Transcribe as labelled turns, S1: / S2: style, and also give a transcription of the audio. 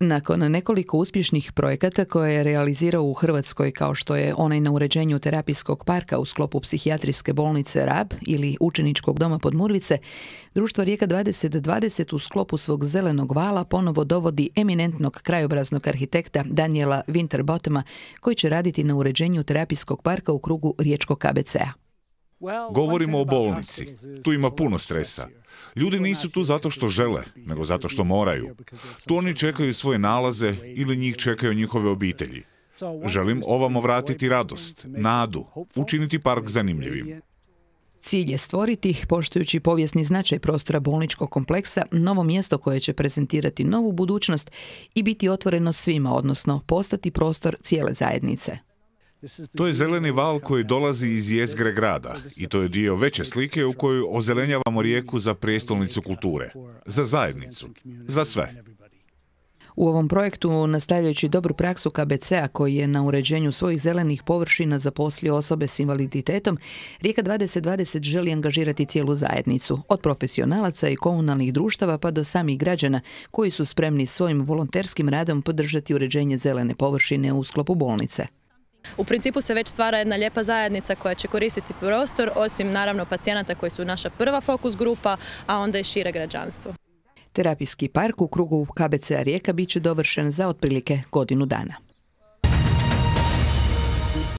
S1: Nakon nekoliko uspješnih projekata koje je realizirao u Hrvatskoj kao što je onaj na uređenju terapijskog parka u sklopu psihijatrijske bolnice RAB ili učeničkog doma pod Murvice, društvo Rijeka 2020 u sklopu svog zelenog vala ponovo dovodi eminentnog krajobraznog arhitekta Daniela Winterbottoma koji će raditi na uređenju terapijskog parka u krugu Riječkog KBC-a.
S2: Govorimo o bolnici. Tu ima puno stresa. Ljudi nisu tu zato što žele, nego zato što moraju. Tu oni čekaju svoje nalaze ili njih čekaju njihove obitelji. Želim ovamo vratiti radost, nadu, učiniti park zanimljivim. Cilj je
S1: stvoriti poštujući povijesni značaj prostora bolničkog kompleksa, novo mjesto koje će prezentirati novu budućnost i biti otvoreno svima, odnosno postati prostor cijele zajednice.
S2: To je zeleni val koji dolazi iz jezgre grada i to je dio veće slike u kojoj ozelenjavamo rijeku za prijestolnicu kulture, za zajednicu, za sve.
S1: U ovom projektu, nastavljajući dobru praksu KBC-a koji je na uređenju svojih zelenih površina zaposlio osobe s invaliditetom, Rijeka 2020 želi angažirati cijelu zajednicu, od profesionalaca i komunalnih društava pa do samih građana koji su spremni svojim volonterskim radom podržati uređenje zelene površine u sklopu bolnice.
S3: U principu se već stvara jedna lijepa zajednica koja će koristiti prostor, osim naravno pacijenata koji su naša prva fokus grupa, a onda i šire građanstvo.
S1: Terapijski park u krugu kbc Rijeka biće će dovršen za otprilike godinu dana.